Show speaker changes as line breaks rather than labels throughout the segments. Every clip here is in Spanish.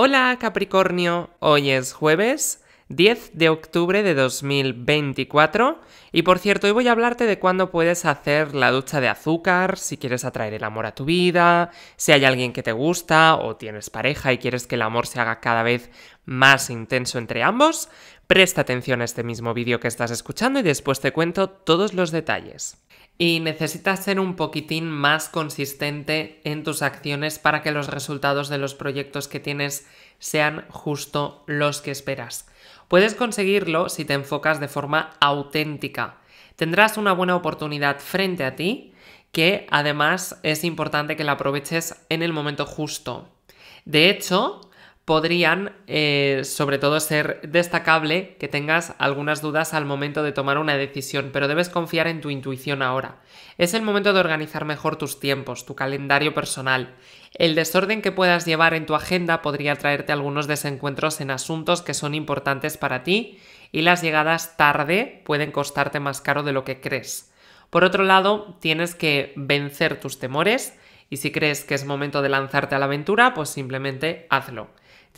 Hola Capricornio, hoy es jueves 10 de octubre de 2024 y por cierto hoy voy a hablarte de cuándo puedes hacer la ducha de azúcar, si quieres atraer el amor a tu vida, si hay alguien que te gusta o tienes pareja y quieres que el amor se haga cada vez más intenso entre ambos, Presta atención a este mismo vídeo que estás escuchando y después te cuento todos los detalles. Y necesitas ser un poquitín más consistente en tus acciones para que los resultados de los proyectos que tienes sean justo los que esperas. Puedes conseguirlo si te enfocas de forma auténtica. Tendrás una buena oportunidad frente a ti que además es importante que la aproveches en el momento justo. De hecho, podrían eh, sobre todo ser destacable que tengas algunas dudas al momento de tomar una decisión, pero debes confiar en tu intuición ahora. Es el momento de organizar mejor tus tiempos, tu calendario personal. El desorden que puedas llevar en tu agenda podría traerte algunos desencuentros en asuntos que son importantes para ti y las llegadas tarde pueden costarte más caro de lo que crees. Por otro lado, tienes que vencer tus temores y si crees que es momento de lanzarte a la aventura, pues simplemente hazlo.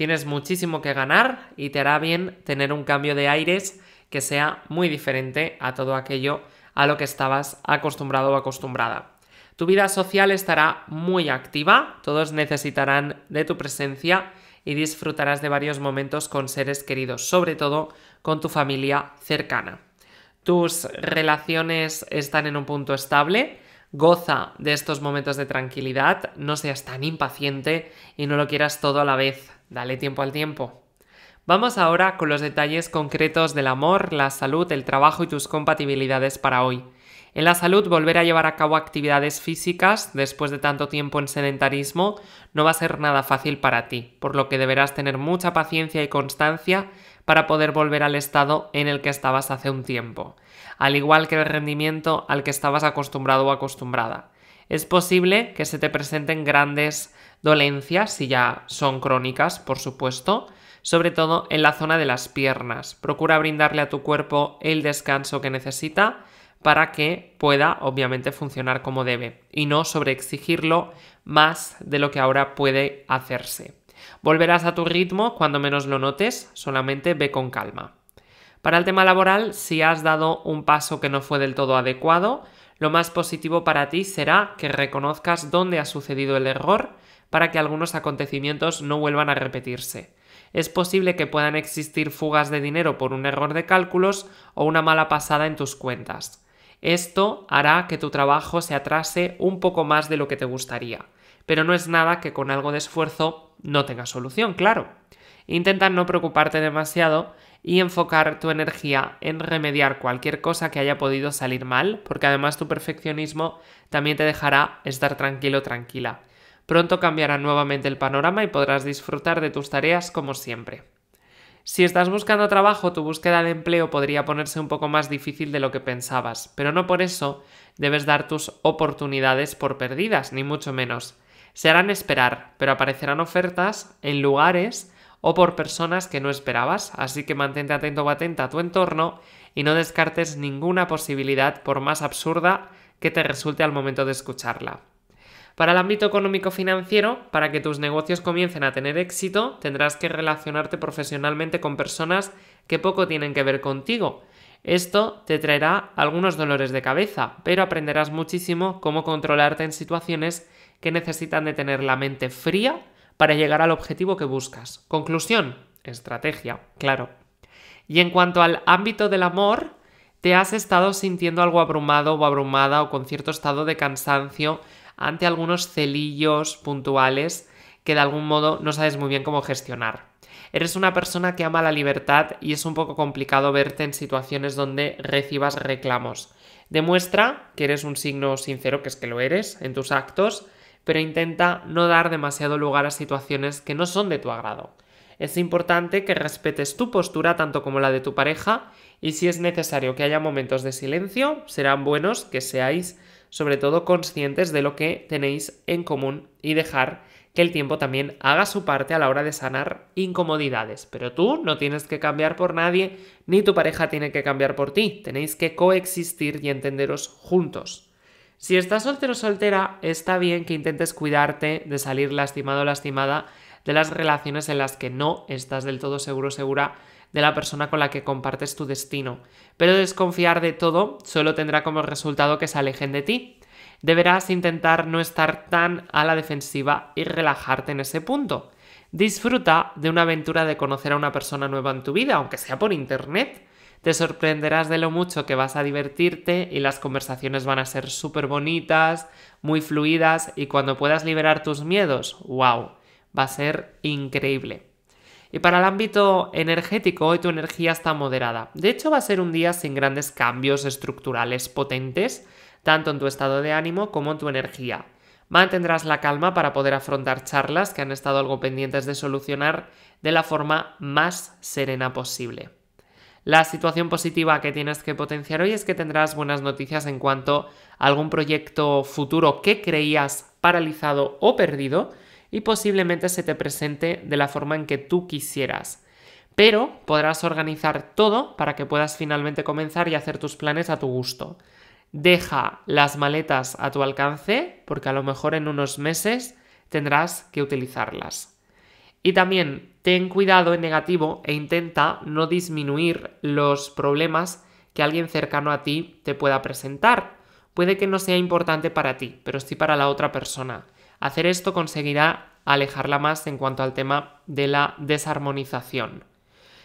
Tienes muchísimo que ganar y te hará bien tener un cambio de aires que sea muy diferente a todo aquello a lo que estabas acostumbrado o acostumbrada. Tu vida social estará muy activa, todos necesitarán de tu presencia y disfrutarás de varios momentos con seres queridos, sobre todo con tu familia cercana. Tus relaciones están en un punto estable, goza de estos momentos de tranquilidad, no seas tan impaciente y no lo quieras todo a la vez. Dale tiempo al tiempo. Vamos ahora con los detalles concretos del amor, la salud, el trabajo y tus compatibilidades para hoy. En la salud, volver a llevar a cabo actividades físicas después de tanto tiempo en sedentarismo no va a ser nada fácil para ti, por lo que deberás tener mucha paciencia y constancia para poder volver al estado en el que estabas hace un tiempo, al igual que el rendimiento al que estabas acostumbrado o acostumbrada. Es posible que se te presenten grandes dolencias, si ya son crónicas, por supuesto, sobre todo en la zona de las piernas. Procura brindarle a tu cuerpo el descanso que necesita para que pueda obviamente funcionar como debe y no sobreexigirlo más de lo que ahora puede hacerse. Volverás a tu ritmo cuando menos lo notes, solamente ve con calma. Para el tema laboral, si has dado un paso que no fue del todo adecuado, lo más positivo para ti será que reconozcas dónde ha sucedido el error para que algunos acontecimientos no vuelvan a repetirse. Es posible que puedan existir fugas de dinero por un error de cálculos o una mala pasada en tus cuentas. Esto hará que tu trabajo se atrase un poco más de lo que te gustaría pero no es nada que con algo de esfuerzo no tenga solución, claro. Intenta no preocuparte demasiado y enfocar tu energía en remediar cualquier cosa que haya podido salir mal, porque además tu perfeccionismo también te dejará estar tranquilo tranquila. Pronto cambiará nuevamente el panorama y podrás disfrutar de tus tareas como siempre. Si estás buscando trabajo, tu búsqueda de empleo podría ponerse un poco más difícil de lo que pensabas, pero no por eso debes dar tus oportunidades por perdidas, ni mucho menos. Se harán esperar, pero aparecerán ofertas en lugares o por personas que no esperabas, así que mantente atento o atenta a tu entorno y no descartes ninguna posibilidad por más absurda que te resulte al momento de escucharla. Para el ámbito económico-financiero, para que tus negocios comiencen a tener éxito, tendrás que relacionarte profesionalmente con personas que poco tienen que ver contigo. Esto te traerá algunos dolores de cabeza, pero aprenderás muchísimo cómo controlarte en situaciones que necesitan de tener la mente fría para llegar al objetivo que buscas. Conclusión, estrategia, claro. Y en cuanto al ámbito del amor, te has estado sintiendo algo abrumado o abrumada o con cierto estado de cansancio ante algunos celillos puntuales que de algún modo no sabes muy bien cómo gestionar. Eres una persona que ama la libertad y es un poco complicado verte en situaciones donde recibas reclamos. Demuestra que eres un signo sincero, que es que lo eres, en tus actos, pero intenta no dar demasiado lugar a situaciones que no son de tu agrado. Es importante que respetes tu postura tanto como la de tu pareja y si es necesario que haya momentos de silencio, serán buenos que seáis sobre todo conscientes de lo que tenéis en común y dejar que el tiempo también haga su parte a la hora de sanar incomodidades. Pero tú no tienes que cambiar por nadie, ni tu pareja tiene que cambiar por ti. Tenéis que coexistir y entenderos juntos. Si estás soltero o soltera, está bien que intentes cuidarte de salir lastimado o lastimada de las relaciones en las que no estás del todo seguro o segura de la persona con la que compartes tu destino. Pero desconfiar de todo solo tendrá como resultado que se alejen de ti. Deberás intentar no estar tan a la defensiva y relajarte en ese punto. Disfruta de una aventura de conocer a una persona nueva en tu vida, aunque sea por internet. Te sorprenderás de lo mucho que vas a divertirte y las conversaciones van a ser súper bonitas, muy fluidas y cuando puedas liberar tus miedos, wow, va a ser increíble. Y para el ámbito energético, hoy tu energía está moderada. De hecho, va a ser un día sin grandes cambios estructurales potentes, tanto en tu estado de ánimo como en tu energía. Mantendrás la calma para poder afrontar charlas que han estado algo pendientes de solucionar de la forma más serena posible. La situación positiva que tienes que potenciar hoy es que tendrás buenas noticias en cuanto a algún proyecto futuro que creías paralizado o perdido y posiblemente se te presente de la forma en que tú quisieras. Pero podrás organizar todo para que puedas finalmente comenzar y hacer tus planes a tu gusto. Deja las maletas a tu alcance porque a lo mejor en unos meses tendrás que utilizarlas. Y también ten cuidado en negativo e intenta no disminuir los problemas que alguien cercano a ti te pueda presentar. Puede que no sea importante para ti, pero sí para la otra persona. Hacer esto conseguirá alejarla más en cuanto al tema de la desarmonización.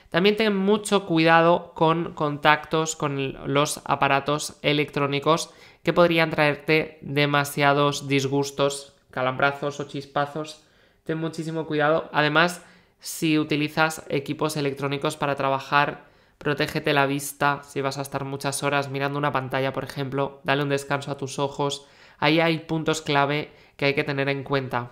También ten mucho cuidado con contactos con los aparatos electrónicos que podrían traerte demasiados disgustos, calambrazos o chispazos ten muchísimo cuidado. Además, si utilizas equipos electrónicos para trabajar, protégete la vista. Si vas a estar muchas horas mirando una pantalla, por ejemplo, dale un descanso a tus ojos. Ahí hay puntos clave que hay que tener en cuenta.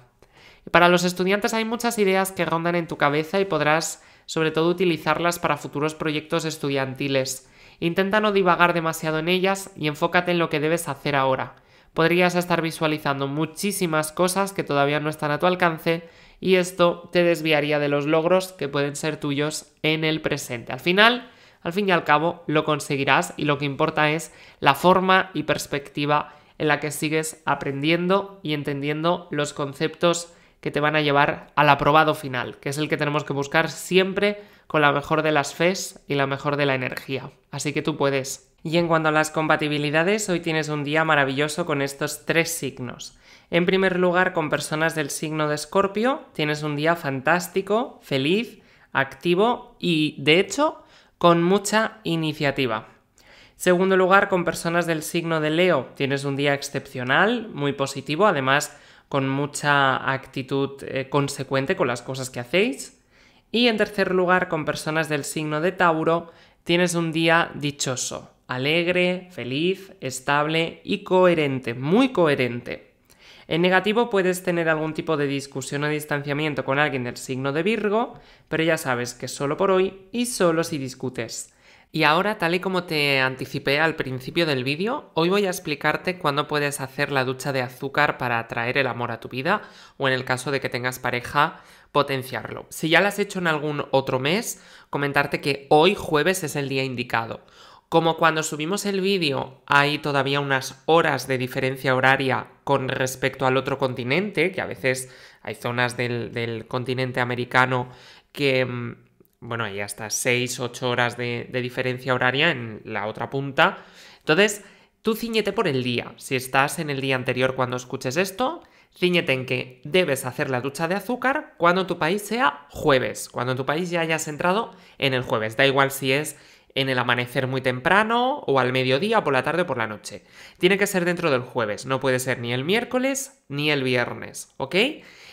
Para los estudiantes hay muchas ideas que rondan en tu cabeza y podrás sobre todo utilizarlas para futuros proyectos estudiantiles. Intenta no divagar demasiado en ellas y enfócate en lo que debes hacer ahora podrías estar visualizando muchísimas cosas que todavía no están a tu alcance y esto te desviaría de los logros que pueden ser tuyos en el presente. Al final, al fin y al cabo, lo conseguirás y lo que importa es la forma y perspectiva en la que sigues aprendiendo y entendiendo los conceptos que te van a llevar al aprobado final, que es el que tenemos que buscar siempre con la mejor de las fes y la mejor de la energía. Así que tú puedes. Y en cuanto a las compatibilidades, hoy tienes un día maravilloso con estos tres signos. En primer lugar, con personas del signo de Escorpio, tienes un día fantástico, feliz, activo y, de hecho, con mucha iniciativa. Segundo lugar, con personas del signo de Leo, tienes un día excepcional, muy positivo, además con mucha actitud eh, consecuente con las cosas que hacéis. Y en tercer lugar, con personas del signo de Tauro, tienes un día dichoso, alegre, feliz, estable y coherente, muy coherente. En negativo puedes tener algún tipo de discusión o distanciamiento con alguien del signo de Virgo, pero ya sabes que solo por hoy y solo si discutes. Y ahora, tal y como te anticipé al principio del vídeo, hoy voy a explicarte cuándo puedes hacer la ducha de azúcar para atraer el amor a tu vida o en el caso de que tengas pareja, potenciarlo. Si ya la has hecho en algún otro mes, comentarte que hoy jueves es el día indicado. Como cuando subimos el vídeo hay todavía unas horas de diferencia horaria con respecto al otro continente, que a veces hay zonas del, continente americano que, mm, bueno, hay hasta 6, 8 horas de, diferencia horaria en la otra punta. Entonces, tú ciñete por el día. Si estás en el día anterior cuando escuches esto, ciñete en que debes hacer la ducha de azúcar cuando tu país sea jueves, cuando en tu país ya hayas entrado en el jueves. Da igual si es en el amanecer muy temprano o al mediodía o por la tarde o por la noche. Tiene que ser dentro del jueves, no puede ser ni el miércoles ni el viernes, ¿ok?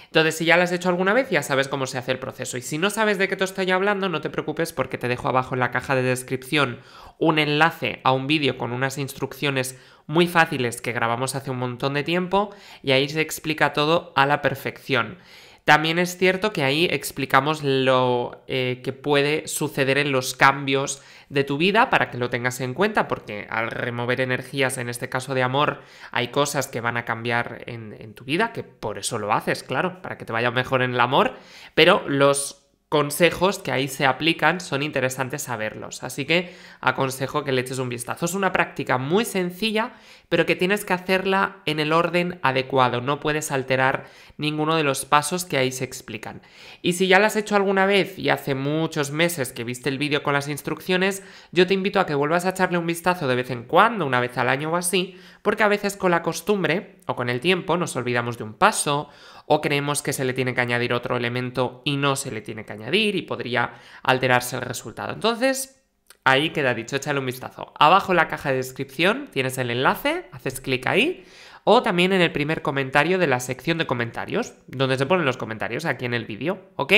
Entonces, si ya lo has hecho alguna vez, ya sabes cómo se hace el proceso. Y si no sabes de qué te estoy hablando, no te preocupes porque te dejo abajo en la caja de descripción un enlace a un vídeo con unas instrucciones muy fáciles que grabamos hace un montón de tiempo y ahí se explica todo a la perfección. También es cierto que ahí explicamos lo eh, que puede suceder en los cambios de tu vida para que lo tengas en cuenta, porque al remover energías, en este caso de amor, hay cosas que van a cambiar en, en tu vida, que por eso lo haces, claro, para que te vaya mejor en el amor, pero los consejos que ahí se aplican son interesantes saberlos. Así que aconsejo que le eches un vistazo. Es una práctica muy sencilla, pero que tienes que hacerla en el orden adecuado. No puedes alterar ninguno de los pasos que ahí se explican. Y si ya lo has hecho alguna vez y hace muchos meses que viste el vídeo con las instrucciones, yo te invito a que vuelvas a echarle un vistazo de vez en cuando, una vez al año o así, porque a veces con la costumbre o con el tiempo nos olvidamos de un paso o creemos que se le tiene que añadir otro elemento y no se le tiene que añadir y podría alterarse el resultado. Entonces, Ahí queda dicho, échale un vistazo. Abajo en la caja de descripción tienes el enlace, haces clic ahí, o también en el primer comentario de la sección de comentarios, donde se ponen los comentarios aquí en el vídeo, ¿ok?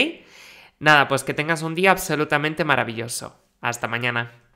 Nada, pues que tengas un día absolutamente maravilloso. Hasta mañana.